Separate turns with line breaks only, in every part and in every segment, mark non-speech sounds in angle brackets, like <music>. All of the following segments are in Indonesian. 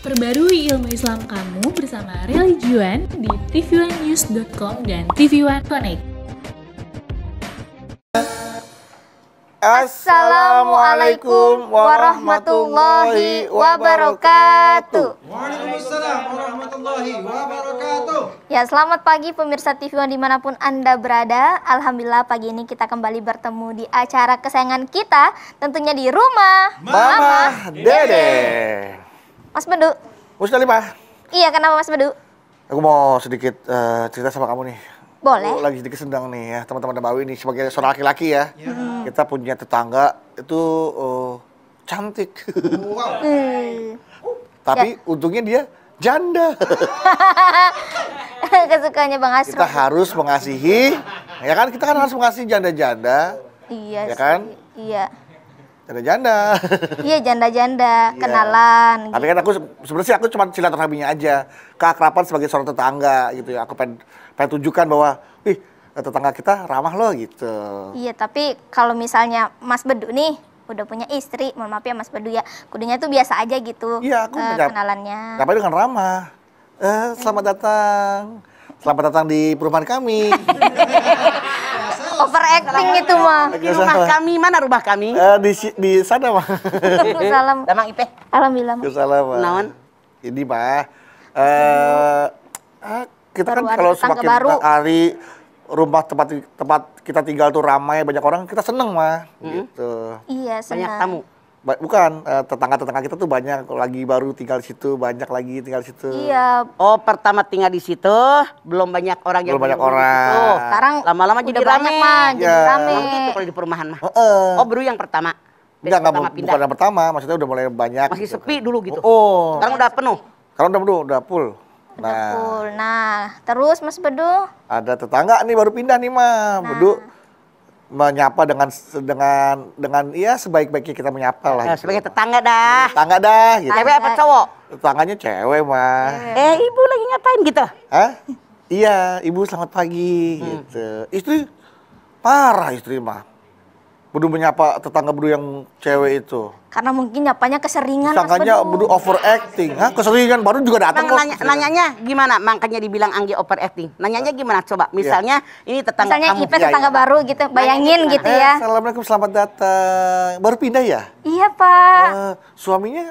Perbarui ilmu Islam kamu bersama
Religion di tvnews.com dan tv One Connect.
Assalamualaikum warahmatullahi wabarakatuh.
Waalaikumsalam warahmatullahi wabarakatuh.
Ya, selamat pagi pemirsa tv One dimanapun Anda berada. Alhamdulillah pagi ini kita kembali bertemu di acara kesayangan kita, tentunya di rumah Mama, Mama
Dede. Dede. Mas Bedu. Pak.
Iya, kenapa Mas Bedu?
Aku mau sedikit uh, cerita sama kamu nih. Boleh. Aku lagi sedikit sedang nih ya, teman-teman Nabawi ini sebagai seorang laki-laki ya. Yeah. Hmm. Kita punya tetangga itu uh, cantik. Wow. hmm. Tapi ya. untungnya dia janda.
<laughs> Kesukaannya Bang Asro. Kita
harus mengasihi, ya kan? Kita kan harus mengasihi janda-janda.
Iya. Ya kan? Iya janda-janda. Iya janda-janda, iya. kenalan. Tapi
kan aku sebenarnya aku cuma silaturahminya aja, keakraban sebagai seorang tetangga gitu ya. Aku pengen, pengen tunjukkan bahwa, ih tetangga kita ramah loh gitu.
Iya tapi kalau misalnya Mas Bedu nih udah punya istri, mohon maaf ya Mas Bedu ya, kudunya tuh biasa aja gitu. Iya aku uh, eh, menjab, kenalannya.
Tapi dengan ramah. Eh, selamat iya. datang. Selamat datang di perumahan
kami. <laughs> overacting itu mah. Di rumah kami mana rumah kami? Uh,
di di sana mah. <laughs> Salam.
Damang Ipe. Alhamdulillah. Salam. Naon?
Ini mah eh, uh, kita kan baru kan kalau semakin baru. hari rumah tempat tempat kita tinggal tuh ramai banyak orang kita seneng mah hmm? gitu. Iya, senang. Banyak tamu bukan eh, tetangga-tetangga kita tuh banyak lagi baru tinggal di situ, banyak lagi tinggal di situ. Iya.
Oh, pertama tinggal di situ, belum banyak orang belum yang banyak orang. Situ. Sekarang lama-lama jadi rame. Man, jadi yeah. rame. Oh, gitu kalau di perumahan mah. Uh-uh. Oh, baru yang pertama. Enggak, enggak bukan yang pertama, maksudnya udah mulai banyak. Masih gitu. sepi kan. dulu gitu. Oh. Sekarang udah penuh. Sekarang udah penuh, udah full. Nah. Udah full. Nah,
terus Mas Bedu?
Ada tetangga nih baru pindah nih, Ma. Nah. Bedu menyapa dengan dengan dengan iya sebaik-baiknya kita menyapa lah. Ya, gitu. Sebagai tetangga dah. Tetangga dah. Gitu. Cewek apa cowok? Tetangganya cewek mah. Eh, eh
ibu lagi ngapain gitu?
Hah? Iya, ibu selamat pagi hmm. gitu. Istri parah istri mah Budu menyapa tetangga Budu yang cewek itu?
Karena mungkin nyapanya keseringan.
Sangkanya Budu
overacting,
Hah, keseringan baru juga datang. Bang, nanya, nanyanya
gimana? Makanya dibilang Anggi overacting. Nanyanya gimana? Coba iya. misalnya yeah. ini tetangga misalnya kamu. Misalnya tetangga ya, baru gitu, bayangin gitu, kan. gitu ya. Eh, Assalamualaikum, selamat datang. Baru pindah ya? Iya Pak. Uh, suaminya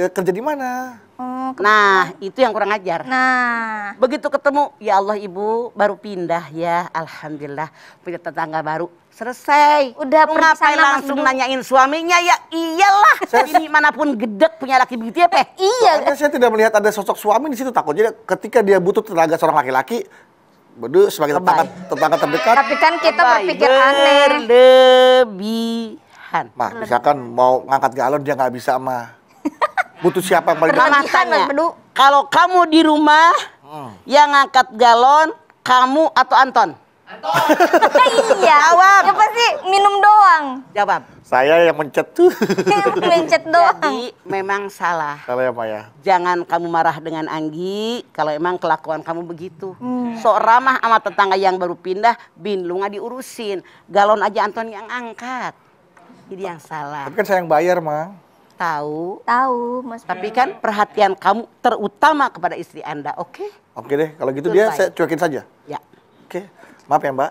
uh, kerja di mana?
Oh, nah, itu yang kurang ajar. Nah, begitu ketemu, ya Allah Ibu, baru pindah ya, alhamdulillah punya tetangga baru selesai. Udah pernah langsung dulu. nanyain suaminya ya iyalah. Saya, ini manapun gedek punya laki begitu ya peh. Iya. Soalnya saya tidak melihat ada sosok suami di situ takutnya ketika dia butuh
tenaga seorang laki-laki Bedu sebagai tetangga, tetangga terdekat.
Tapi kan kita Lebay. berpikir aneh.
Berlebihan. Mah, misalkan mau ngangkat galon dia nggak bisa mah. <laughs> Butuh siapa yang paling
kalau kamu di rumah hmm. yang ngangkat galon, kamu atau Anton? <laughs> iya, jawab. Ya, apa sih? Minum doang. Jawab.
Saya yang mencet tuh.
<laughs> mencet doang. Jadi memang salah. Salah ya, Pak ya. Jangan kamu marah dengan Anggi kalau emang kelakuan kamu begitu. Hmm. Sok ramah sama tetangga yang baru pindah, bin lu nggak diurusin. Galon aja Anton yang angkat. Jadi yang salah. Tapi kan
saya yang bayar, Mang.
Tahu. Tahu, Mas. Tapi kan perhatian kamu terutama kepada istri Anda, oke? Okay?
Oke okay deh, kalau gitu Good dia bye. saya cuekin saja. Ya. Maaf ya Mbak,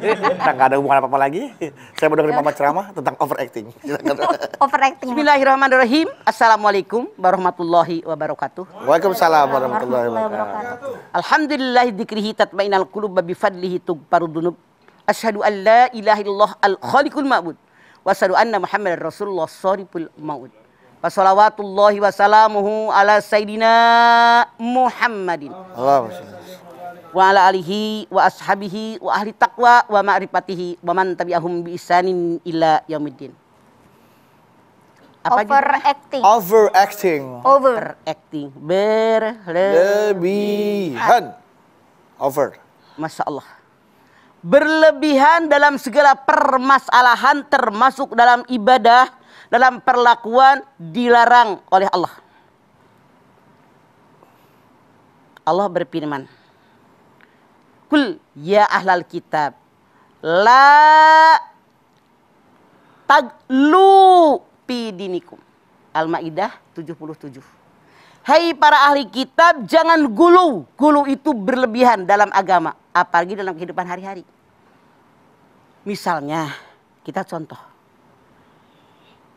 kita <laughs> nah, nggak ada hubungan apa-apa lagi. Saya mau dengerin Mama ceramah tentang overacting.
<laughs> overacting. Bismillahirrahmanirrahim. Assalamualaikum warahmatullahi wabarakatuh. Waalaikumsalam warahmatullahi wabarakatuh. Alhamdulillah dikrihi tatmainal kulub babi fadlihi tugparu dunub. Ashadu an la ilaha illallah al-khaliqul ma'bud. Wasadu anna Muhammad Rasulullah shariful ma'ud. Wassalawatullahi wassalamuhu ala sayyidina Muhammadin. Allah wa ala alihi wa ashabihi wa ahli taqwa wa ma'rifatihi wa man tabi'ahum bi isanin ila yaumiddin. Apa overacting. Overacting. Overacting. Berlebihan. Over. Masya Allah. Berlebihan dalam segala permasalahan termasuk dalam ibadah, dalam perlakuan dilarang oleh Allah. Allah berfirman. Kul ya ahlal kitab. La taglu pidinikum. Al-Ma'idah 77. Hai hey para ahli kitab, jangan gulu. Gulu itu berlebihan dalam agama. Apalagi dalam kehidupan hari-hari. Misalnya, kita contoh.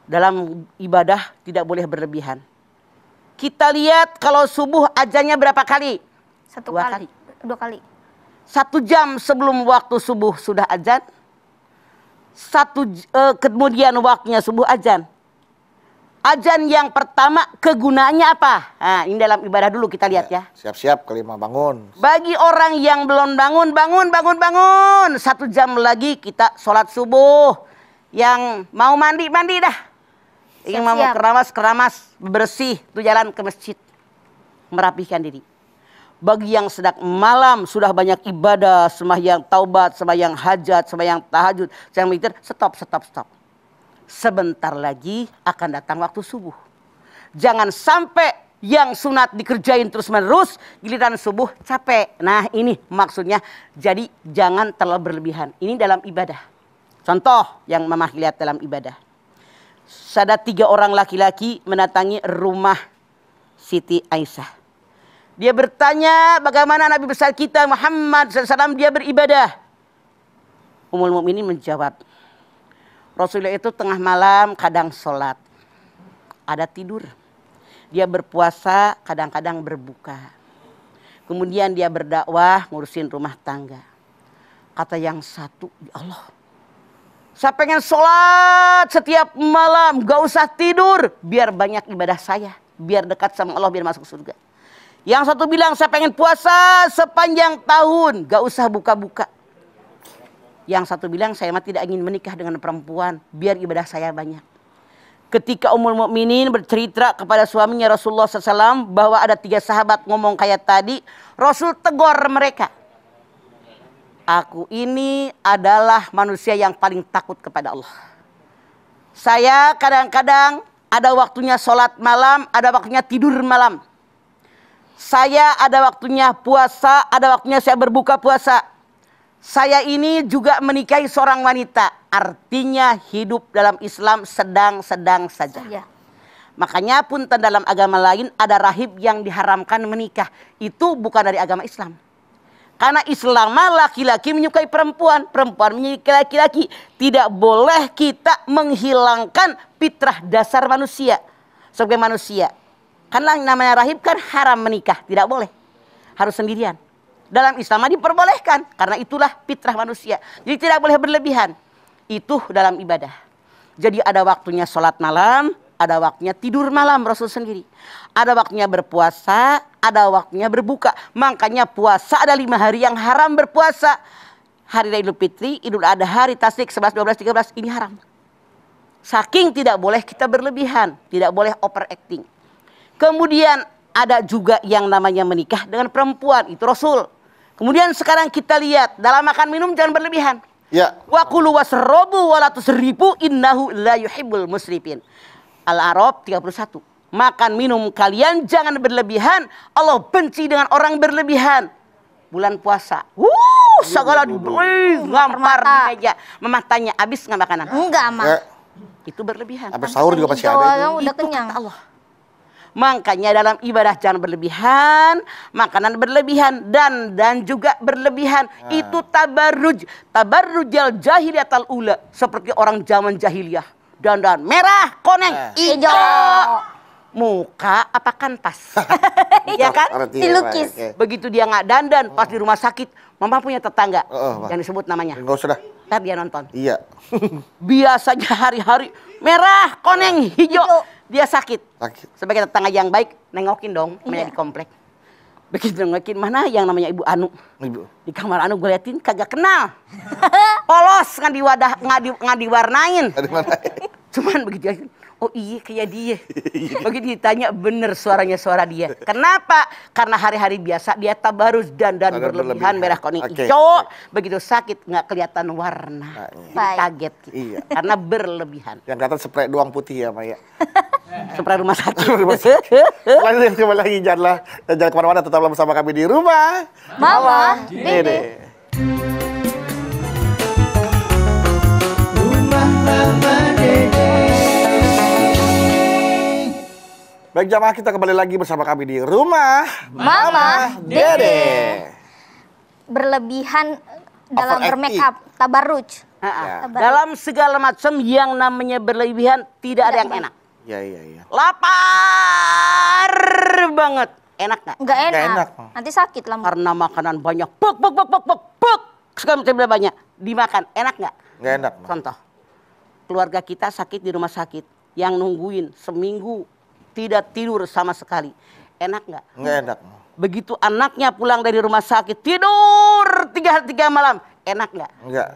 Dalam ibadah tidak boleh berlebihan. Kita lihat kalau subuh ajannya berapa kali? Satu Dua kali. kali. Dua kali satu jam sebelum waktu subuh sudah azan, satu eh, kemudian waktunya subuh azan. Azan yang pertama kegunaannya apa? Nah, ini dalam ibadah dulu kita lihat ya. Iya,
siap-siap kelima bangun.
Bagi orang yang belum bangun, bangun, bangun, bangun. Satu jam lagi kita sholat subuh. Yang mau mandi, mandi dah. Yang mau keramas, keramas, bersih. Itu jalan ke masjid. Merapihkan diri bagi yang sedang malam sudah banyak ibadah, sembahyang taubat, sembahyang hajat, sembahyang tahajud, sembahyang mikir, stop, stop, stop. Sebentar lagi akan datang waktu subuh. Jangan sampai yang sunat dikerjain terus-menerus, giliran subuh capek. Nah ini maksudnya, jadi jangan terlalu berlebihan. Ini dalam ibadah. Contoh yang mama lihat dalam ibadah. Ada tiga orang laki-laki menatangi rumah Siti Aisyah dia bertanya bagaimana Nabi besar kita Muhammad SAW dia beribadah. Umul ini menjawab, Rasulullah itu tengah malam kadang sholat, ada tidur. Dia berpuasa, kadang-kadang berbuka. Kemudian dia berdakwah ngurusin rumah tangga. Kata yang satu, ya Allah. Saya pengen sholat setiap malam, gak usah tidur. Biar banyak ibadah saya, biar dekat sama Allah, biar masuk surga. Yang satu bilang saya pengen puasa sepanjang tahun, gak usah buka-buka. Yang satu bilang saya mah tidak ingin menikah dengan perempuan, biar ibadah saya banyak. Ketika umur Mukminin bercerita kepada suaminya Rasulullah SAW bahwa ada tiga sahabat ngomong kayak tadi, Rasul tegur mereka. Aku ini adalah manusia yang paling takut kepada Allah. Saya kadang-kadang ada waktunya sholat malam, ada waktunya tidur malam. Saya ada waktunya puasa, ada waktunya saya berbuka puasa. Saya ini juga menikahi seorang wanita. Artinya hidup dalam Islam sedang-sedang saja. Ya. Makanya pun dalam agama lain ada rahib yang diharamkan menikah. Itu bukan dari agama Islam. Karena Islam laki-laki menyukai perempuan, perempuan menyukai laki-laki. Tidak boleh kita menghilangkan fitrah dasar manusia sebagai manusia. Karena namanya rahib kan haram menikah, tidak boleh. Harus sendirian. Dalam Islam diperbolehkan karena itulah fitrah manusia. Jadi tidak boleh berlebihan. Itu dalam ibadah. Jadi ada waktunya sholat malam, ada waktunya tidur malam Rasul sendiri. Ada waktunya berpuasa, ada waktunya berbuka. Makanya puasa ada lima hari yang haram berpuasa. Hari Idul Fitri, Idul Adha, hari Tasik, 11, 12, 13, ini haram. Saking tidak boleh kita berlebihan, tidak boleh overacting. Kemudian ada juga yang namanya menikah dengan perempuan, itu Rasul. Kemudian sekarang kita lihat dalam makan minum jangan berlebihan. Ya. Wa kulu wasrobu walatus ribu innahu la yuhibbul musrifin. Al-Arab 31. Makan minum kalian jangan berlebihan. Allah benci dengan orang berlebihan. Bulan puasa. Wuh, segala wih, ngampar di meja. Mama tanya, habis nggak makanan? Enggak, Mak. Eh. Itu berlebihan. Habis sahur juga pasti ada. Itu. Udah kenyang. Allah. Makanya dalam ibadah jangan berlebihan, makanan berlebihan dan dan juga berlebihan. Nah. Itu tabarruj, tabarrujal jahiliyah ula seperti orang zaman jahiliyah. dan dan merah, koneng, ah. hijau. hijau muka apa pas <laughs> ya kan dilukis begitu dia nggak dandan oh. pas di rumah sakit mama punya tetangga oh, oh, yang disebut namanya Enggak usah dah Tapi dia nonton iya <laughs> biasanya hari-hari merah koneng iya. hijau dia sakit. Sakit. Sebagai tetangga yang baik, nengokin dong, namanya iya. di komplek. Begitu nengokin, mana yang namanya Ibu Anu? Ibu. Di kamar Anu gue liatin, kagak kenal. <laughs> Polos, ngadi diwadah, nggak di, nggak diwarnain. <laughs> Cuman begitu oh iya kayak dia. Begitu <laughs> iya. oh, ditanya bener suaranya suara dia. Kenapa? Karena hari-hari biasa dia tabarus dan dan berlebihan, berlebihan merah kuning okay. hijau. Begitu sakit nggak kelihatan warna. Nah, Kaget gitu. Iya. Karena berlebihan. Yang kata spray doang putih ya Maya. <laughs> spray rumah
satu. Lalu <laughs> sakit. Lanjut kembali lagi janganlah jangan kemana-mana tetaplah bersama kami di rumah.
Mama, Mama.
Rumah Mama Dede. Baik jamaah kita kembali lagi bersama kami di rumah Mama,
Mama Dede. Dede.
Berlebihan
dalam bermakeup
up, tabarruj. Ya. Dalam segala macam yang namanya berlebihan tidak, tidak ada yang enak. Iya iya iya. Lapar banget. Enak gak? Enggak enak. enak. Nanti sakit lah. Karena makanan banyak. Buk buk buk buk buk buk. Sekarang banyak. Dimakan. Enak gak? Enggak enak. Contoh. Keluarga kita sakit di rumah sakit. Yang nungguin seminggu tidak tidur sama sekali. Enak nggak? Nggak enak. Begitu anaknya pulang dari rumah sakit tidur tiga tiga malam, enak nggak? Nggak.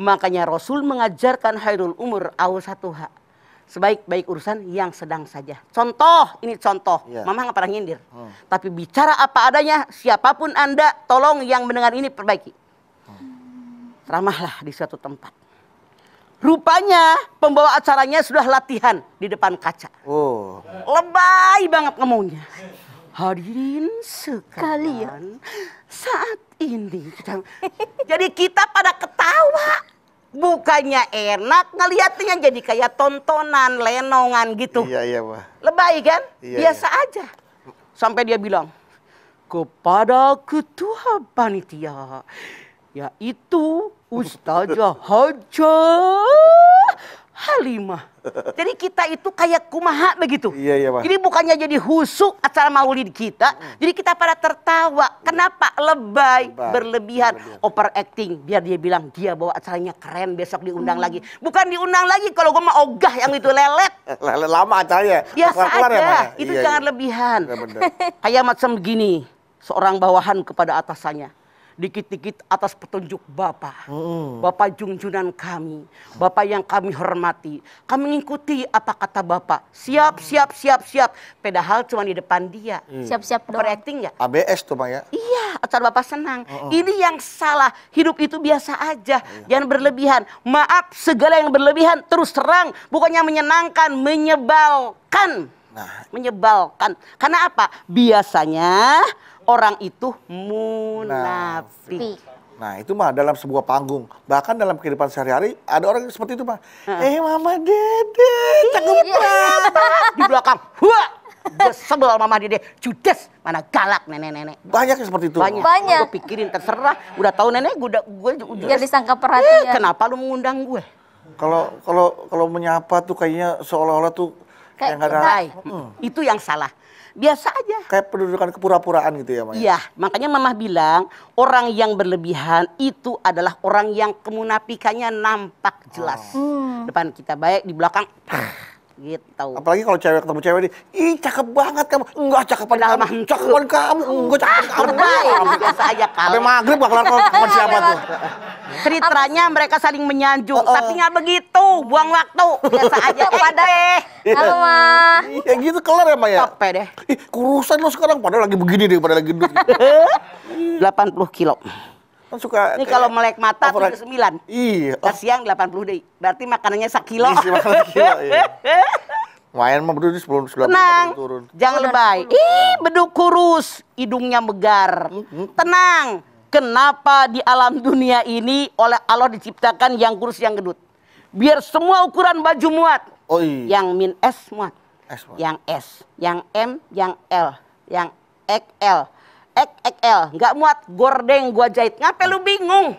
Makanya Rasul mengajarkan hairul umur awal satu hak sebaik-baik urusan yang sedang saja. Contoh, ini contoh. Ya. Mama nggak pernah nyindir. Hmm. Tapi bicara apa adanya, siapapun Anda, tolong yang mendengar ini perbaiki. Hmm. Ramahlah di suatu tempat. Rupanya pembawa acaranya sudah latihan di depan kaca. Oh. Lebay banget ngomongnya. Hadirin ya. sekalian, saat ini jadi kita pada ketawa. Bukannya enak ngeliatnya jadi kayak tontonan, lenongan gitu. Iya, iya, Pak. Lebay kan? Iya, Biasa iya. aja. Sampai dia bilang, kepada ketua panitia, yaitu Ustazah Haja Halimah. Jadi kita itu kayak kumaha begitu. Iya, iya, Pak. Jadi bukannya jadi husuk acara maulid kita, hmm. jadi kita pada tertawa. Kenapa? Lebay, Lebay. berlebihan, berlebihan. overacting. Biar dia bilang dia bawa acaranya keren, besok diundang hmm. lagi. Bukan diundang lagi kalau gue mau ogah yang itu lelet.
<laughs> lelet lama acaranya. Ya, ya aja, ya, itu iya, jangan iya.
lebihan. <laughs> Kayak macam gini, seorang bawahan kepada atasannya dikit-dikit atas petunjuk Bapak. Hmm. Bapak junjunan kami, Bapak yang kami hormati. Kami mengikuti apa kata Bapak. Siap, siap, siap, siap. Padahal cuma di depan dia. Mm. Siap-siap Operating ya.
ABS tuh Pak ya? Iya,
acara Bapak senang. Hmm. Ini yang salah. Hidup itu biasa aja. Hmm. Jangan berlebihan. Maaf, segala yang berlebihan terus terang. Bukannya menyenangkan, menyebalkan. Nah. Menyebalkan. Karena apa? Biasanya orang itu
munafik. Nah, nah, itu mah dalam sebuah panggung. Bahkan dalam kehidupan sehari-hari ada orang yang
seperti itu, Pak. Hmm. Eh, Mama Dede, cakep iya. banget. Di belakang, wah, sebel mama dede judes mana galak nenek nenek banyak yang seperti itu banyak, banyak. gue pikirin terserah udah tahu nenek gue udah gue iya, udah disangka perhatian eh, kenapa lu mengundang gue
kalau kalau kalau menyapa tuh kayaknya seolah-olah tuh
kayak nggak ada hmm. itu yang salah biasa aja. Kayak pendudukan kepura-puraan gitu ya, mas Iya, makanya Mamah bilang orang yang berlebihan itu adalah orang yang kemunafikannya nampak jelas. Oh. Depan kita baik, di belakang. Pah gitu. Apalagi kalau cewek ketemu cewek nih, ih cakep banget kamu. Enggak cakep Padahal kamu. cakep Cakepan kamu. Enggak cakep ah, kamu. Ya, biasa aja
kamu. Sampai maghrib gak kelar kelar siapa tuh.
Ceritanya mereka saling menyanjung, uh, uh. tapi nggak begitu. Buang waktu. Biasa aja. <laughs> Pada eh. Iya. Halo, Ya gitu kelar
ya, Maya. Capek deh. Ih, kurusan lo sekarang. Padahal lagi begini deh, padahal lagi gendut. 80 <laughs> kilo.
Kan suka Ini kalau melek mata puluh sembilan Iya. siang delapan puluh deh. Berarti makanannya sakilo. makanan kilo, iya. <laughs>
Main mah bedu sebelum sebelum Tenang. turun.
Jangan lebay. Ih, beduk kurus, hidungnya megar. Tenang. Kenapa di alam dunia ini oleh Allah diciptakan yang kurus yang gedut? Biar semua ukuran baju muat. Oh iya. Yang min S muat. Yang S, yang M, yang L, yang XL XXL. Nggak muat, gordeng gua jahit. Ngapain lu bingung?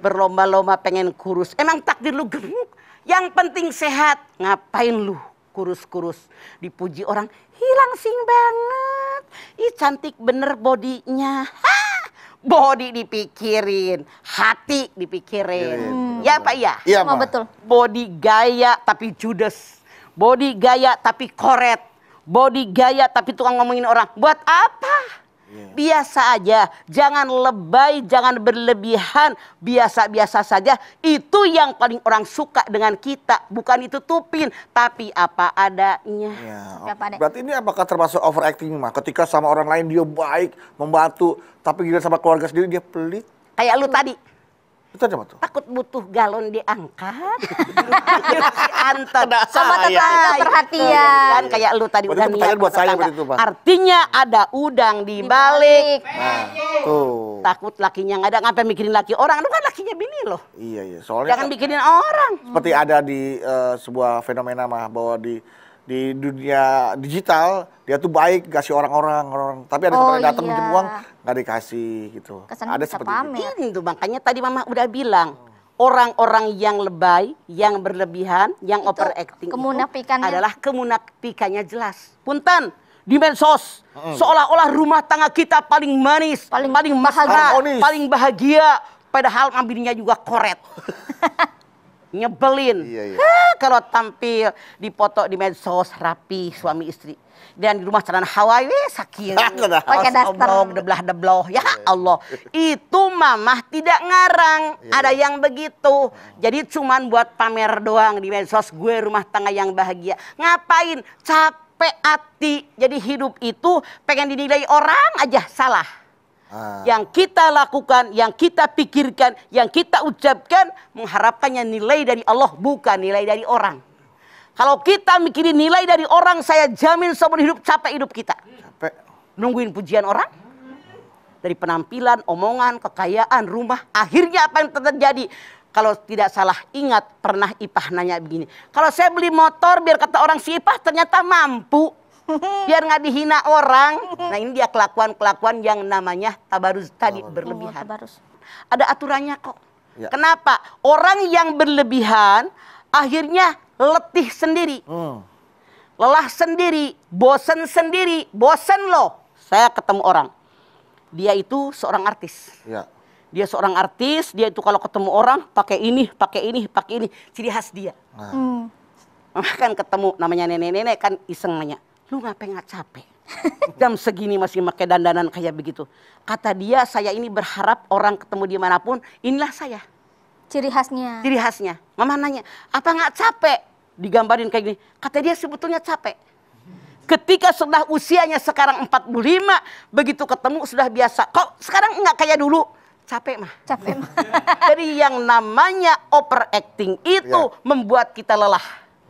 Berlomba-lomba pengen kurus. Emang takdir lu gemuk? Yang penting sehat. Ngapain lu kurus-kurus? Dipuji orang, hilang sing banget. Ih cantik bener bodinya. Bodi Body dipikirin, hati dipikirin. Iya, iya, hmm. Ya Pak ya? Iya Pak. Iya, oh, Body gaya tapi judes. Body gaya tapi koret body gaya tapi tukang ngomongin orang. Buat apa? Iya. Biasa aja, jangan lebay, jangan berlebihan, biasa-biasa saja. Itu yang paling orang suka dengan kita, bukan itu tupin, tapi apa adanya. Yeah. Berarti
ini apakah termasuk overacting, mah? Ketika sama orang lain dia baik, membantu, tapi gila sama keluarga sendiri dia pelit. Kayak lu tadi. Itu ada apa tuh?
Takut butuh galon diangkat. <laughs> Antar sama ya. tetangga perhatian kan kayak lu tadi udah niat buat saya itu, Pak. Artinya ada udang di balik. Nah, tuh. Takut lakinya nggak ada ngapain mikirin laki orang. Lu kan lakinya bini loh.
Iya iya, soalnya Jangan bikinin
kan orang. Seperti
ada di eh, sebuah fenomena mah bahwa di di dunia digital dia tuh baik kasih orang-orang orang tapi ada oh, datang iya. uang nggak dikasih gitu Kesan ada seperti pamer. itu
ya? iya, gitu. makanya tadi mama udah bilang orang-orang yang lebay yang berlebihan yang itu, overacting kemunafikannya. itu adalah kemunafikannya jelas punten di mensos mm. seolah-olah rumah tangga kita paling manis paling, paling paling bahagia padahal ambilnya juga koret <laughs> nyebelin. Iya, iya. kalau tampil di foto di medsos rapi suami istri. Dan di rumah celana Hawaii weh saking. <laughs> Pakai daster. Deblah debloh. Ya iya, iya. Allah. Itu mamah tidak ngarang. Iya, iya. Ada yang begitu. Jadi cuman buat pamer doang di medsos gue rumah tangga yang bahagia. Ngapain? Capek hati. Jadi hidup itu pengen dinilai orang aja salah. Ah. Yang kita lakukan, yang kita pikirkan, yang kita ucapkan mengharapkannya nilai dari Allah bukan nilai dari orang. Kalau kita mikirin nilai dari orang, saya jamin seumur hidup capek hidup kita. Capek. Nungguin pujian orang, dari penampilan, omongan, kekayaan, rumah. Akhirnya apa yang terjadi? Kalau tidak salah ingat pernah Ipah nanya begini. Kalau saya beli motor biar kata orang si Ipah ternyata mampu biar nggak dihina orang. Nah ini dia kelakuan-kelakuan yang namanya tabaruz tadi tabaruz. berlebihan. Oh, Ada aturannya kok. Ya. Kenapa? Orang yang berlebihan akhirnya letih sendiri. Hmm. Lelah sendiri, bosen sendiri, bosen loh. Saya ketemu orang. Dia itu seorang artis. Ya. Dia seorang artis, dia itu kalau ketemu orang pakai ini, pakai ini, pakai ini. Ciri khas dia. Nah. Hmm. Kan ketemu namanya nenek-nenek kan iseng nanya lu ngapain nggak capek? <laughs> Jam segini masih pakai dandanan kayak begitu. Kata dia, saya ini berharap orang ketemu dimanapun, inilah saya. Ciri khasnya. Ciri khasnya. Mama nanya, apa nggak capek? Digambarin kayak gini. Kata dia sebetulnya capek. Ketika sudah usianya sekarang 45, begitu ketemu sudah biasa. Kok sekarang nggak kayak dulu? Capek mah. Capek mah. <laughs> Jadi yang namanya overacting itu ya. membuat kita lelah.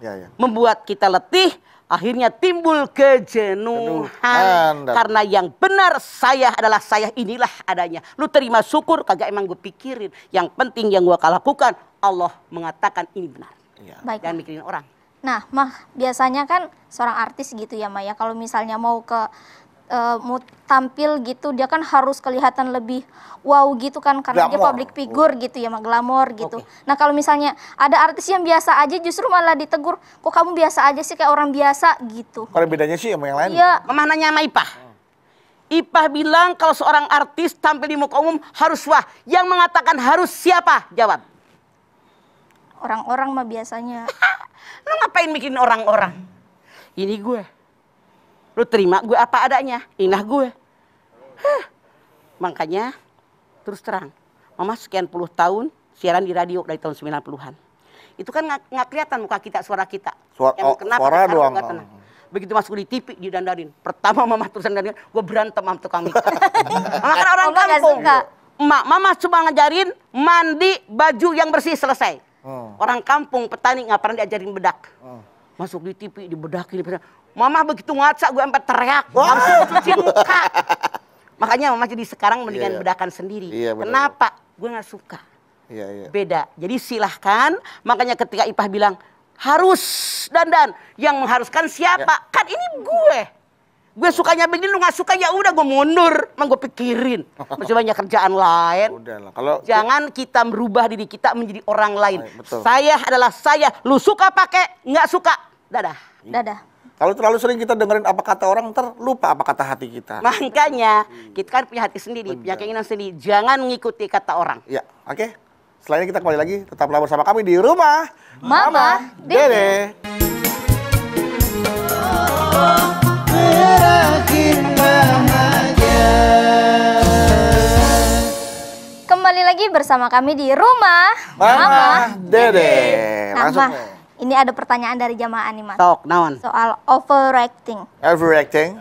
Ya, ya. Membuat kita letih, Akhirnya timbul kejenuhan. Karena yang benar saya adalah saya inilah adanya. Lu terima syukur kagak emang gue pikirin. Yang penting yang gue lakukan Allah mengatakan ini benar. Ya. Baik. Jangan mikirin orang.
Nah, mah biasanya kan seorang artis gitu ya Maya kalau misalnya mau ke uh, mau tampil gitu dia kan harus kelihatan lebih wow gitu kan karena glamour. dia public figure gitu ya mah glamor gitu. Okay. Nah kalau misalnya ada artis yang biasa aja justru malah ditegur kok kamu biasa aja sih kayak
orang biasa gitu. Kalau
bedanya sih sama yang lain. Iya.
Mama nanya sama Ipah. Ipah bilang kalau seorang artis tampil di muka umum harus wah. Yang mengatakan harus siapa? Jawab.
Orang-orang mah biasanya. Lo <laughs> ngapain bikin orang-orang?
Ini gue Lu terima gue apa adanya, inah gue. Hah. Makanya terus terang, Mama sekian puluh tahun siaran di radio dari tahun 90-an. Itu kan nggak kelihatan muka kita, suara kita. Suara, Yang oh, kenapa suara doang. Tenang. Begitu masuk di TV didandarin. Pertama mama terus dandarin, gue berantem sama tukang itu <laughs> mama kan orang mama kampung. mak mama cuma ngajarin mandi baju yang bersih selesai. Oh. Orang kampung petani nggak pernah diajarin bedak. Oh. Masuk di TV dibedakin, dibedakin. Mama begitu ngaca gue empat teriak, wow. harus cuci muka. Makanya mama jadi sekarang iya, mendingan yeah, bedakan sendiri. Yeah, iya, Kenapa? Gue gak suka. Yeah, yeah. Beda. Jadi silahkan. Makanya ketika Ipah bilang harus dandan, yang mengharuskan siapa? Yeah. Kan ini gue. Gue sukanya begini, lu gak suka ya udah gue mundur. Emang gue pikirin. Masih banyak kerjaan lain. Kalau <laughs> jangan kita merubah diri kita menjadi orang lain. Ay, Saya adalah saya. Lu suka pakai, gak suka, dadah. Dadah.
Kalau terlalu sering kita dengerin apa kata orang, ntar lupa apa kata hati kita.
Makanya hmm. kita kan punya hati sendiri, Benar. punya keinginan sendiri. Jangan mengikuti kata orang.
Ya, oke. Okay. Selain kita kembali lagi, tetaplah bersama kami di rumah
Mama, Mama Dede.
Kembali lagi bersama kami di rumah
Mama, Mama Dede. Dede. Langsung. Nama.
Ini ada pertanyaan dari jamaah nih mas. Sok, naon. Soal overacting.
Overacting.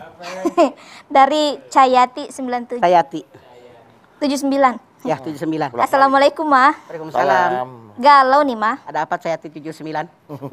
<laughs> dari Cayati 97. Cayati. 79.
Ya, 79. Assalamualaikum,
Mah. Waalaikumsalam.
Galau nih, Mah. Ada apa Cayati 79?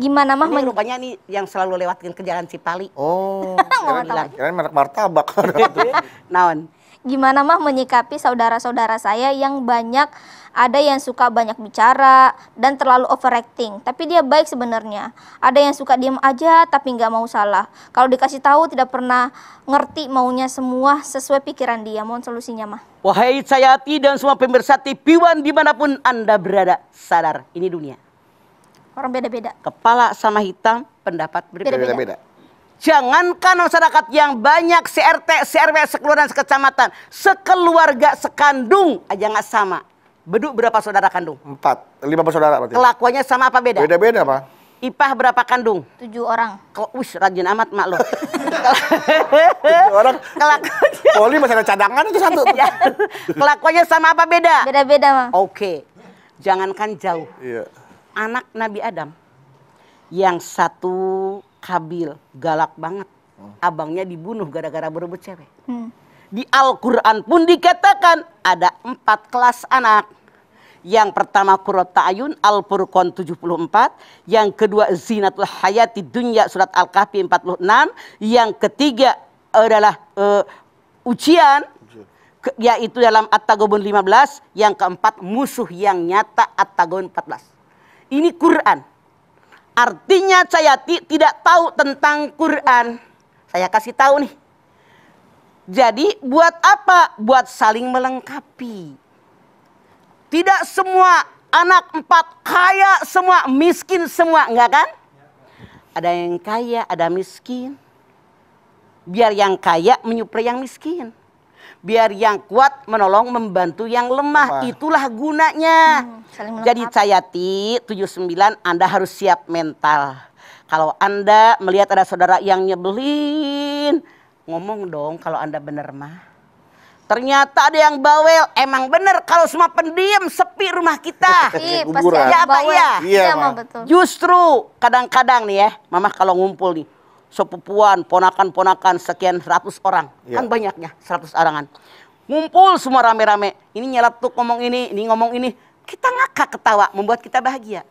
Gimana, Mah? Ini rupanya nih yang selalu lewatin ke jalan Cipali.
Oh. <laughs> Kirain merek martabak.
<laughs> naon
gimana mah menyikapi saudara-saudara saya yang banyak ada yang suka banyak bicara dan terlalu overacting tapi dia baik sebenarnya ada yang suka diam aja tapi nggak mau salah kalau dikasih tahu tidak pernah ngerti maunya semua sesuai pikiran dia mohon solusinya mah
wahai sayati dan semua pemirsa One dimanapun anda berada sadar ini dunia orang beda-beda kepala sama hitam pendapat berbeda-beda Jangankan masyarakat yang banyak CRT, CRW, sekelurahan, sekecamatan, sekeluarga, sekandung aja nggak sama. Beduk berapa saudara kandung? Empat, lima bersaudara berarti. Kelakuannya sama apa beda? Beda-beda pak. Ipah berapa kandung? Tujuh orang. Kalau rajin amat mak lo. <laughs> Tujuh orang. Kelakuannya. Poli masih ada cadangan itu satu. <laughs> Ya, kelakuannya sama apa beda? Beda-beda mak. Oke, okay. jangankan jauh. Iya. Anak Nabi Adam yang satu Kabil galak banget. Oh. Abangnya dibunuh gara-gara berebut cewek. Hmm. Di Al-Quran pun dikatakan ada empat kelas anak. Yang pertama Qurrat Ayun Al-Furqan 74, yang kedua Zinatul Hayati Dunia surat Al-Kahfi 46, yang ketiga adalah uh, ujian ke, yaitu dalam at lima 15, yang keempat musuh yang nyata at empat 14. Ini Quran. Artinya saya tidak tahu tentang Quran. Saya kasih tahu nih. Jadi buat apa? Buat saling melengkapi. Tidak semua anak empat kaya semua, miskin semua, enggak kan? Ada yang kaya, ada miskin. Biar yang kaya menyuplai yang miskin biar yang kuat menolong membantu yang lemah. lemah. Itulah gunanya. Hmm, Jadi Cayati 79 Anda harus siap mental. Kalau Anda melihat ada saudara yang nyebelin, ngomong dong kalau Anda bener mah. Ternyata ada yang bawel. Emang bener kalau semua pendiam sepi rumah kita. <laughs> Iya, pasti ada ya, apa ya? Iya, iya, iya Justru kadang-kadang nih ya, mamah kalau ngumpul nih sepupuan, ponakan-ponakan sekian ratus orang. Yeah. Kan banyaknya, seratus orangan. Ngumpul semua rame-rame. Ini nyelat tuh ngomong ini, ini ngomong ini. Kita ngakak ketawa, membuat kita bahagia.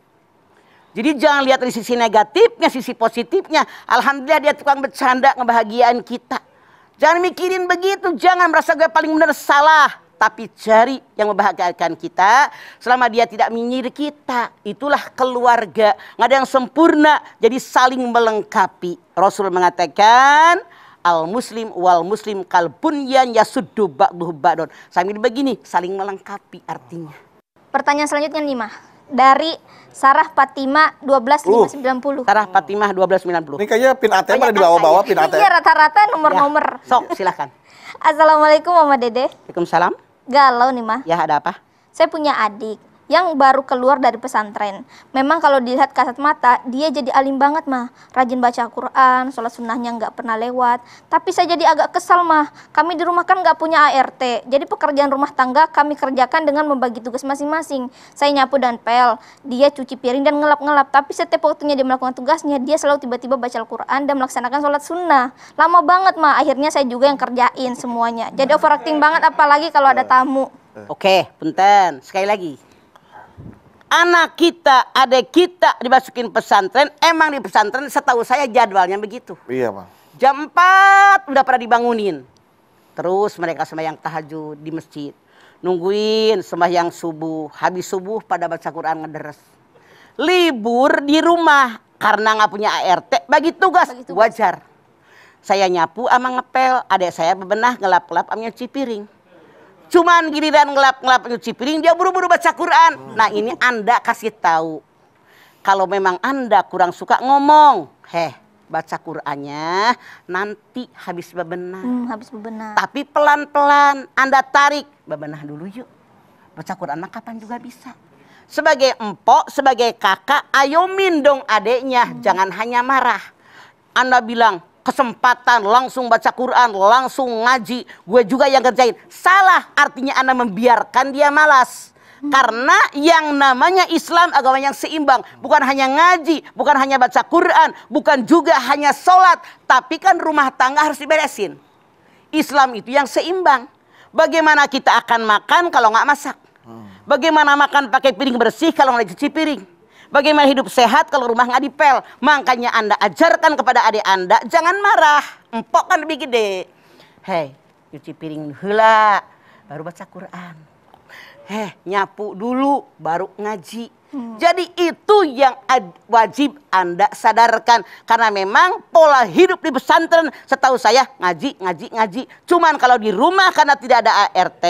Jadi jangan lihat dari sisi negatifnya, sisi positifnya. Alhamdulillah dia tukang bercanda ngebahagiaan kita. Jangan mikirin begitu, jangan merasa gue paling benar salah tapi cari yang membahagiakan kita selama dia tidak menyir kita itulah keluarga nggak ada yang sempurna jadi saling melengkapi Rasul mengatakan al muslim wal muslim kal bunyan yasuddu ba'duhu ba'dun sambil begini saling melengkapi artinya
pertanyaan selanjutnya nih mah dari Sarah Fatima
12590. Uh, Sarah Fatima 12990. Ini kayaknya pin ATM oh, iya ada di bawah-bawah kan? pin ATM. Iya
rata-rata nomor-nomor. Ya. Sok silakan Assalamualaikum Mama Dede.
Waalaikumsalam
galau nih mah. Ya ada apa? Saya punya adik yang baru keluar dari pesantren. Memang kalau dilihat kasat mata, dia jadi alim banget mah. Rajin baca Quran, sholat sunnahnya nggak pernah lewat. Tapi saya jadi agak kesal mah. Kami di rumah kan nggak punya ART. Jadi pekerjaan rumah tangga kami kerjakan dengan membagi tugas masing-masing. Saya nyapu dan pel, dia cuci piring dan ngelap-ngelap. Tapi setiap waktunya dia melakukan tugasnya, dia selalu tiba-tiba baca Al-Quran dan melaksanakan sholat sunnah. Lama banget mah, akhirnya saya juga yang kerjain semuanya. Jadi overacting
banget apalagi
kalau ada tamu.
Oke, okay, Sekali lagi anak kita, adik kita dimasukin pesantren, emang di pesantren setahu saya jadwalnya begitu. Iya, pak. Jam 4 udah pernah dibangunin. Terus mereka sembahyang tahajud di masjid. Nungguin sembahyang subuh. Habis subuh pada baca Quran ngederes. Libur di rumah karena nggak punya ART bagi tugas, bagi tugas wajar. Saya nyapu ama ngepel, adik saya bebenah ngelap-lap amnya cipiring. Cuman gini dan ngelap-ngelap nyuci piring dia buru-buru baca Quran. Nah ini anda kasih tahu. Kalau memang anda kurang suka ngomong. Heh baca Qurannya nanti habis bebenah. Hmm,
habis bebenah.
Tapi pelan-pelan anda tarik. Bebenah dulu yuk. Baca Quran mah kapan juga bisa sebagai empok, sebagai kakak, ayomin dong adeknya, hmm. jangan hanya marah. Anda bilang, kesempatan langsung baca Quran, langsung ngaji. Gue juga yang kerjain. Salah artinya Anda membiarkan dia malas. Karena yang namanya Islam agama yang seimbang. Bukan hanya ngaji, bukan hanya baca Quran, bukan juga hanya sholat. Tapi kan rumah tangga harus diberesin. Islam itu yang seimbang. Bagaimana kita akan makan kalau nggak masak? Hmm. Bagaimana makan pakai piring bersih kalau nggak cuci piring? Bagaimana hidup sehat kalau rumah nggak dipel? Makanya Anda ajarkan kepada adik Anda, jangan marah. Empok kan lebih gede. Hei, cuci piring hula, baru baca Quran. Heh, nyapu dulu, baru ngaji. Hmm. Jadi itu yang wajib Anda sadarkan karena memang pola hidup di pesantren setahu saya ngaji ngaji ngaji. Cuman kalau di rumah karena tidak ada ART,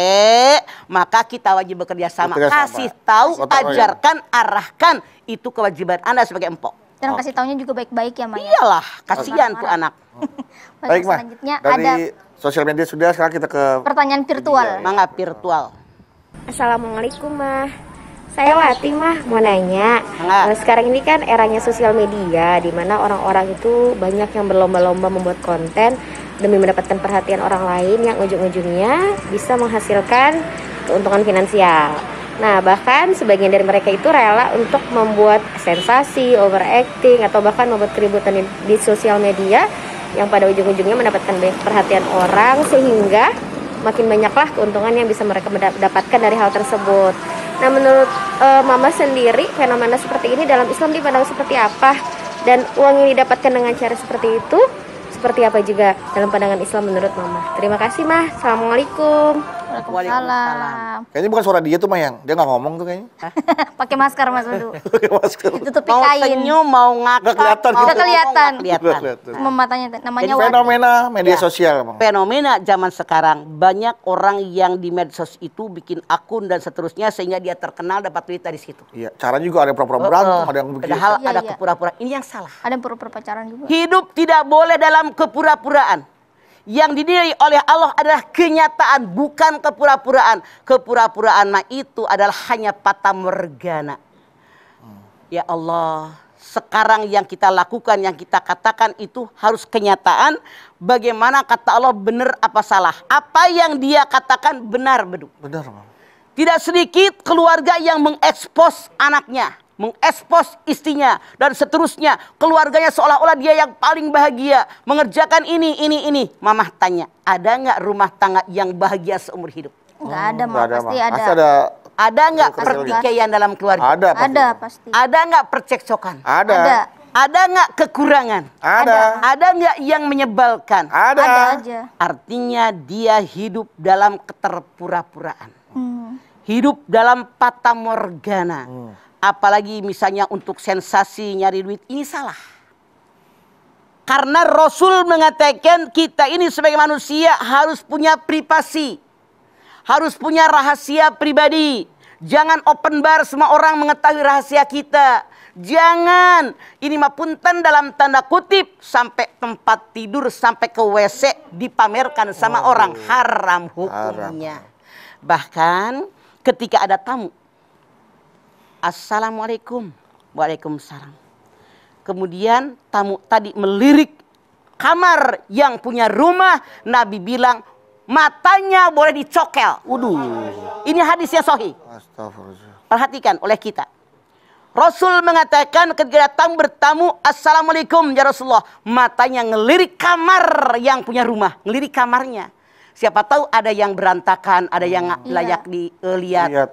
maka kita wajib bekerja sama. Kasih tahu, ajarkan, iya. arahkan itu kewajiban Anda sebagai empok. Dan oh. kasih
taunya juga baik-baik ya, Maya.
Iyalah, kasihan tuh anak. <laughs>
Oh. Baik, Selanjutnya ada sosial media sudah sekarang kita ke
pertanyaan virtual. Iya. Mangga virtual. Assalamualaikum, Mah. Saya Wati mah mau
nanya. Nah, sekarang ini kan eranya sosial media, di mana orang-orang itu banyak yang berlomba-lomba membuat konten demi mendapatkan perhatian orang lain yang ujung-ujungnya bisa menghasilkan keuntungan finansial. Nah, bahkan sebagian dari mereka itu rela untuk membuat sensasi, overacting, atau bahkan membuat keributan di, di sosial media yang pada ujung-ujungnya mendapatkan banyak perhatian orang sehingga makin banyaklah keuntungan yang bisa mereka dapatkan dari hal tersebut. Nah, menurut uh, Mama sendiri, fenomena seperti ini dalam Islam dipandang seperti apa? Dan uang yang didapatkan dengan cara seperti itu seperti apa juga dalam pandangan Islam menurut Mama? Terima kasih, Mah. Assalamualaikum. Waalaikumsalam.
Kayaknya bukan suara dia tuh Mayang. Dia nggak ngomong tuh kayaknya.
<laughs> Pakai masker Mas Itu
<laughs> Pakai masker. mau
kain. Mau senyum, mau ngakak. Nggak kelihatan. Gitu. Nggak kelihatan. kelihatan. Mematanya namanya Ini fenomena
media ya, sosial, Ya. Fenomena zaman sekarang banyak orang yang di medsos itu bikin akun dan seterusnya sehingga dia terkenal dapat duit dari situ. Iya, caranya
juga ada yang pura-pura oh, berantem, oh. ada yang begitu. Padahal ya, ada ya.
kepura-puraan. Ini yang salah. Ada yang pura-pura pacaran juga. Hidup tidak boleh dalam kepura-puraan yang didiri oleh Allah adalah kenyataan bukan kepura-puraan. Kepura-puraan mah itu adalah hanya patah mergana. Ya Allah, sekarang yang kita lakukan, yang kita katakan itu harus kenyataan. Bagaimana kata Allah benar apa salah? Apa yang dia katakan benar, Bedu? Benar, Bang. Tidak sedikit keluarga yang mengekspos anaknya mengekspos istrinya dan seterusnya. Keluarganya seolah-olah dia yang paling bahagia, mengerjakan ini, ini, ini. Mamah tanya, ada nggak rumah tangga yang bahagia seumur hidup? Nggak ada, hmm, Ada, pasti ada. ada ada nggak pertikaian dalam keluarga? Ada pasti. Ada pasti. Ada nggak percekcokan? Ada. ada. Ada nggak kekurangan? Ada. Ada nggak yang menyebalkan? Ada. Ada Artinya dia hidup dalam keterpura-puraan. Hmm. Hidup dalam patamorgana. Hmm apalagi misalnya untuk sensasi nyari duit, ini salah. Karena Rasul mengatakan kita ini sebagai manusia harus punya privasi. Harus punya rahasia pribadi. Jangan open bar semua orang mengetahui rahasia kita. Jangan. Ini mah punten dalam tanda kutip. Sampai tempat tidur, sampai ke WC dipamerkan sama oh. orang. Haram hukumnya. Haram. Bahkan ketika ada tamu Assalamualaikum. Waalaikumsalam. Kemudian tamu tadi melirik kamar yang punya rumah. Nabi bilang matanya boleh dicokel. Waduh. Ini hadis ya sohi. Perhatikan oleh kita. Rasul mengatakan ketika datang bertamu Assalamualaikum ya Rasulullah. Matanya ngelirik kamar yang punya rumah. Ngelirik kamarnya. Siapa tahu ada yang berantakan, ada yang hmm. layak dilihat. Eh,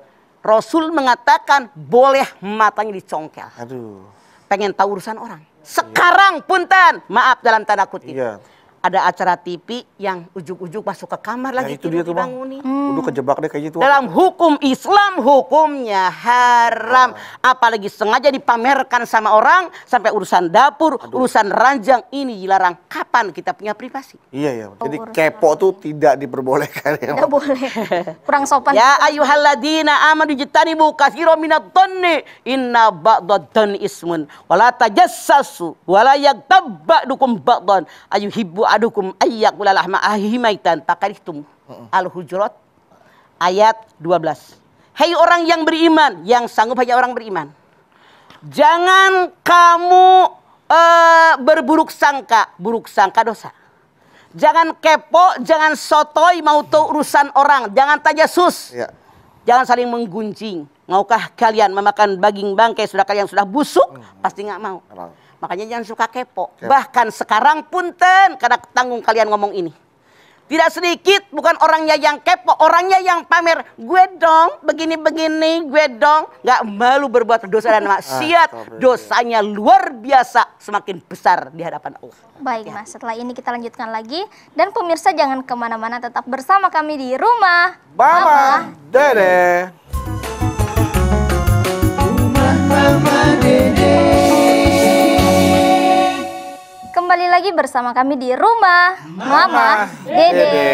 Rasul mengatakan boleh matanya dicongkel. Aduh. Pengen tahu urusan orang. Sekarang punten, maaf dalam tanda kutip. Iya ada acara TV yang ujuk-ujuk masuk ke kamar nah, lagi itu dia tuh bang. Hmm. Udah
kejebak deh kayaknya itu. Dalam
hukum Islam hukumnya haram, ah. apalagi sengaja dipamerkan sama orang sampai urusan dapur, Aduh. urusan ranjang ini dilarang. Kapan kita punya privasi?
Iya iya. Oh, Jadi oh, kepo tuh tidak diperbolehkan ya. Tidak
boleh. <laughs> Kurang sopan. Ya ayyuhalladzina amanu jitanibu katsira minad inna ba'dad ismun wala tajassasu wala yaghtab ba'dukum ba'dan ayuhibbu ahadukum ayyakula lahma ahihi maitan takarihtum. Al-Hujurat ayat 12. Hai hey orang yang beriman, yang sanggup hanya orang beriman. Jangan kamu uh, berburuk sangka, buruk sangka dosa. Jangan kepo, jangan sotoy mau tahu urusan orang, jangan sus. Ya. Jangan saling menggunjing. Maukah kalian memakan baging bangkai sudah kalian sudah busuk? Hmm. Pasti nggak mau. Alang. Makanya jangan suka kepo. Bahkan sekarang pun ten karena tanggung kalian ngomong ini. Tidak sedikit bukan orangnya yang kepo, orangnya yang pamer. Gue dong begini-begini, gue dong gak malu berbuat dosa dan <laughs> maksiat. Dosanya luar biasa, semakin besar di hadapan Allah.
Baik mas, setelah ini kita lanjutkan lagi. Dan pemirsa jangan kemana-mana, tetap bersama kami di rumah.
Mama, Mama. Dede.
lagi bersama kami di rumah Mama, Mama Dede. Dede.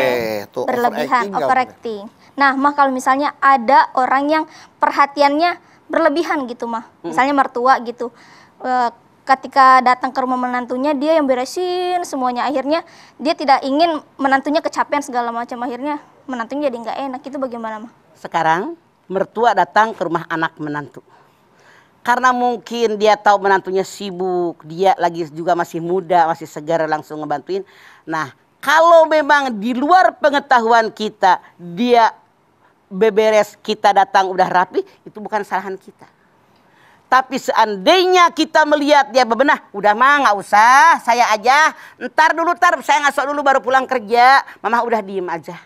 Berlebihan, overacting.
overacting. Nah, Mah kalau misalnya ada orang yang perhatiannya berlebihan gitu, Mah. Misalnya mertua gitu. E, ketika datang ke rumah menantunya, dia yang beresin semuanya. Akhirnya dia tidak ingin menantunya kecapean segala macam. Akhirnya menantunya jadi nggak enak. Itu bagaimana, Mah?
Sekarang mertua datang ke rumah anak menantu karena mungkin dia tahu menantunya sibuk, dia lagi juga masih muda, masih segar langsung ngebantuin. Nah, kalau memang di luar pengetahuan kita, dia beberes, kita datang udah rapi, itu bukan kesalahan kita. Tapi seandainya kita melihat dia bebenah, udah mah nggak usah, saya aja. Ntar dulu, ntar saya ngasok dulu baru pulang kerja. Mama udah diem aja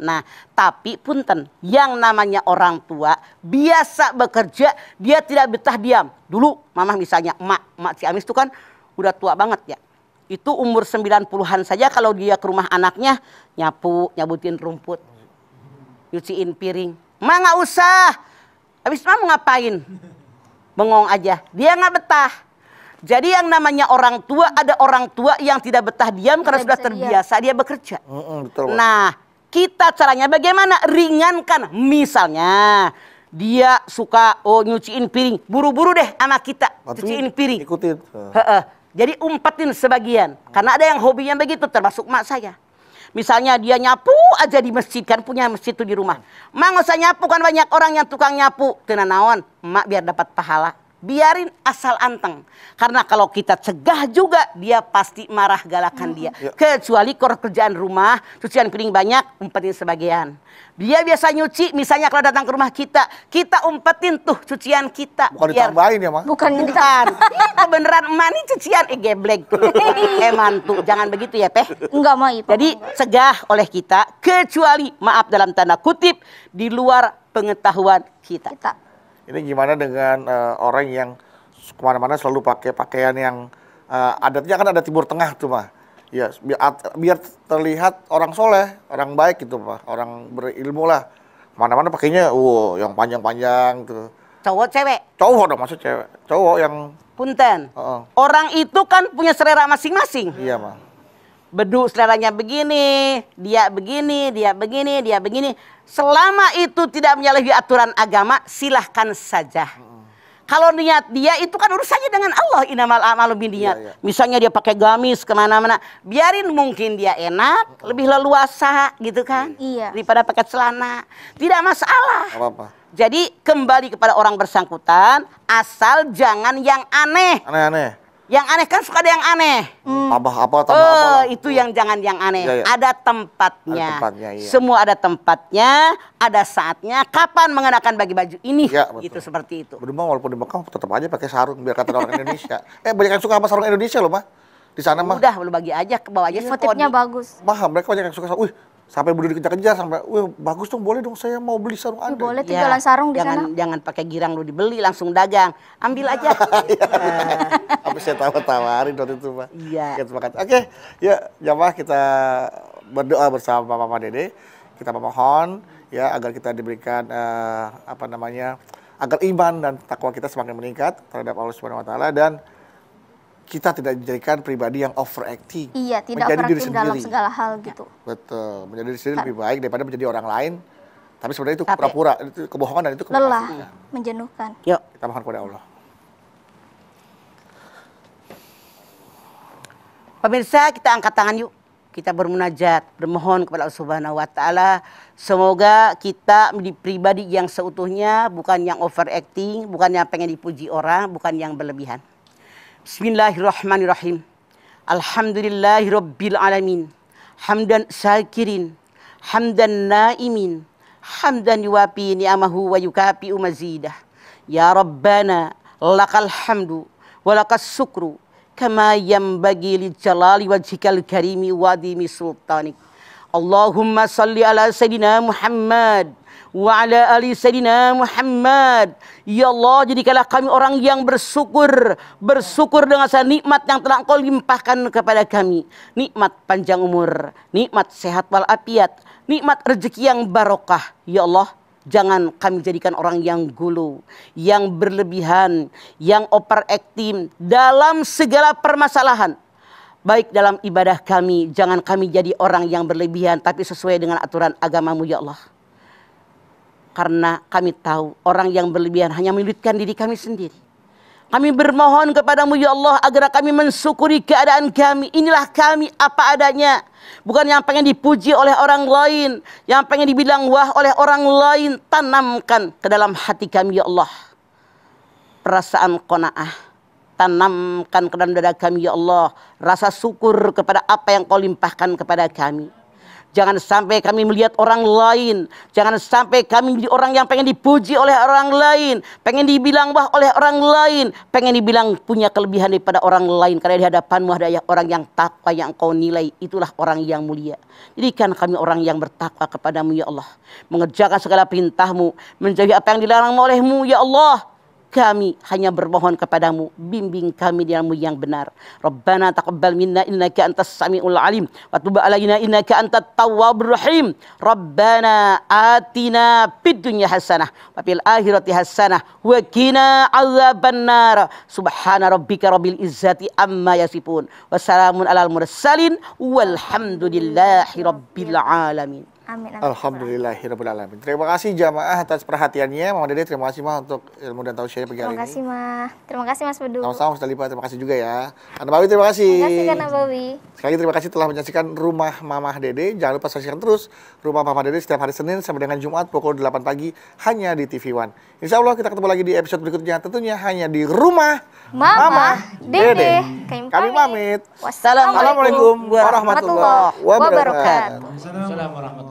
Nah, tapi punten, yang namanya orang tua biasa bekerja, dia tidak betah diam. Dulu mamah misalnya emak, emak si Amis itu kan udah tua banget ya. Itu umur 90-an saja kalau dia ke rumah anaknya nyapu, nyabutin rumput, nyuciin piring. Ma nggak usah. Habis mau ngapain? Bengong aja. Dia nggak betah. Jadi yang namanya orang tua ada orang tua yang tidak betah diam karena sudah terbiasa dia bekerja. Nah, kita caranya bagaimana? Ringankan. Misalnya dia suka oh nyuciin piring, buru-buru deh anak kita Tapi cuciin piring. Ikutin. He -he. Jadi umpetin sebagian. Karena ada yang hobinya begitu termasuk mak saya. Misalnya dia nyapu aja di masjid kan punya masjid tuh di rumah. Mak nggak usah nyapu kan banyak orang yang tukang nyapu. Tenanawan, mak biar dapat pahala biarin asal anteng karena kalau kita cegah juga dia pasti marah galakan dia ya. kecuali kalau kerjaan rumah cucian piring banyak umpetin sebagian dia biasa nyuci misalnya kalau datang ke rumah kita kita umpetin tuh cucian kita bukan biar... ditambahin ya mah bukan bukan <laughs> kebenaran emak ini cucian eh geblek <laughs> eh mantu jangan begitu ya teh enggak mau iya, jadi cegah oleh kita kecuali maaf dalam tanda kutip di luar pengetahuan kita, kita.
Ini gimana dengan uh, orang yang kemana-mana selalu pakai pakaian yang uh, adatnya kan ada Timur Tengah tuh mah. Ya, biar, biar terlihat orang soleh, orang baik gitu mah, orang berilmu lah. Mana-mana pakainya, wow, yang panjang-panjang tuh gitu. Cowok cewek? Cowok dong maksud
cewek. Cowok yang... Punten. Uh -uh. Orang itu kan punya selera masing-masing. Iya, mah. Beduk seleranya begini, dia begini, dia begini, dia begini. Selama itu tidak menyalahi aturan agama, silahkan saja. Kalau niat dia itu kan urusannya dengan Allah inamal amalu niat. Ya, iya. Misalnya dia pakai gamis kemana-mana, biarin mungkin dia enak, lebih leluasa gitu kan, iya. iya. daripada pakai celana, tidak masalah. Apa -apa. Jadi kembali kepada orang bersangkutan, asal jangan yang aneh. Aneh-aneh. Yang aneh kan suka ada yang aneh. Hmm.
Tambah apa, tambah oh, apa. Lah.
Itu yang jangan yang aneh. Ya, ya. Ada tempatnya. Ada tempatnya iya. Semua ada tempatnya, ada saatnya. Kapan mengenakan bagi baju ini?
Ya, Itu seperti itu. Berdua walaupun di Mekah tetap aja pakai sarung biar kata orang Indonesia. <laughs> Eh banyak yang suka sama sarung Indonesia loh Pak. Di sana mah. Udah
lu bagi aja ke bawah aja. Iya. Motifnya bagus.
Mah mereka banyak yang suka. Wih sampai berdiri dikejar-kejar sampai, wah bagus
dong boleh dong saya mau beli
sarung iya, Anda. boleh tuh ya, sarung di jangan, sana.
Jangan pakai girang lu dibeli langsung dagang, ambil aja. <laughs> Iya, iya. Eh, tapi saya tawar-tawarin waktu itu pak iya kita makan oke
ya jamaah ya, kita berdoa bersama Papa Dede kita memohon ya agar kita diberikan eh, apa namanya agar iman dan takwa kita semakin meningkat terhadap Allah Subhanahu wa taala dan kita tidak dijadikan pribadi yang overacting. Iya, tidak menjadi diri sendiri. dalam segala hal gitu. Betul, menjadi diri sendiri lebih baik daripada menjadi orang lain. Tapi sebenarnya itu pura-pura, itu kebohongan dan itu kebohongan. Lelah,
menjenuhkan.
Yuk, kita mohon kepada Allah.
Pemirsa, kita angkat tangan yuk. Kita bermunajat, bermohon kepada Allah Subhanahu wa taala semoga kita menjadi pribadi yang seutuhnya, bukan yang overacting, bukan yang pengen dipuji orang, bukan yang berlebihan. Bismillahirrahmanirrahim. Alhamdulillahirabbil alamin. Hamdan sakirin, hamdan naimin, hamdan yuwapi ni'amahu wa yukafi umazidah. Ya Rabbana lakal hamdu walakas syukru, كما ينبغي لجلال وجهك الكريم Sultanik. سلطانك اللهم صل على سيدنا محمد ala ali Sayyidina Muhammad Ya Allah jadikanlah kami orang yang bersyukur Bersyukur dengan segala nikmat yang telah engkau limpahkan kepada kami Nikmat panjang umur Nikmat sehat walafiat Nikmat rezeki yang barokah Ya Allah Jangan kami jadikan orang yang gulu, yang berlebihan, yang overacting dalam segala permasalahan. Baik dalam ibadah kami, jangan kami jadi orang yang berlebihan tapi sesuai dengan aturan agamamu ya Allah. Karena kami tahu orang yang berlebihan hanya menyulitkan diri kami sendiri. Kami bermohon kepadamu ya Allah agar kami mensyukuri keadaan kami. Inilah kami apa adanya. Bukan yang pengen dipuji oleh orang lain. Yang pengen dibilang wah oleh orang lain. Tanamkan ke dalam hati kami ya Allah. Perasaan kona'ah. Tanamkan ke dalam dada kami ya Allah. Rasa syukur kepada apa yang kau limpahkan kepada kami. Jangan sampai kami melihat orang lain. Jangan sampai kami menjadi orang yang pengen dipuji oleh orang lain. Pengen dibilang wah oleh orang lain. Pengen dibilang punya kelebihan daripada orang lain. Karena di hadapanmu ada orang yang takwa yang kau nilai. Itulah orang yang mulia. Jadi kan kami orang yang bertakwa kepadamu ya Allah. Mengerjakan segala perintahmu. Menjauhi apa yang dilarang olehmu ya Allah kami hanya bermohon kepadamu bimbing kami di ilmu yang benar Rabbana taqabbal minna innaka antas samiul alim wa tub alaina innaka antat tawwabur rahim Rabbana atina fid dunya hasanah wa fil akhirati hasanah wa qina adzabannar subhana rabbika rabbil izzati amma yasifun wa salamun alal mursalin walhamdulillahi rabbil alamin
Amin. amin.
Alamin. Terima kasih jamaah atas perhatiannya, Mama Dede. Terima kasih mah untuk ilmu dan tausiahnya pagi hari ini. Terima
kasih mah. Terima kasih Mas Bedu. Sama-sama
Ustaz Terima kasih juga ya. Anda Bawi terima kasih. Terima kasih karena Bawi. Sekali lagi terima kasih telah menyaksikan Rumah Mama Dede. Jangan lupa saksikan terus Rumah Mama Dede setiap hari Senin sampai dengan Jumat pukul 8 pagi hanya di TV One. Insya Allah kita ketemu lagi di episode berikutnya. Tentunya hanya di Rumah
Mama, Mama Dede. Dede.
Kami, pamit. Wassalamualaikum warahmatullahi wabarakatuh. Wassalamualaikum warahmatullahi
wabarakatuh.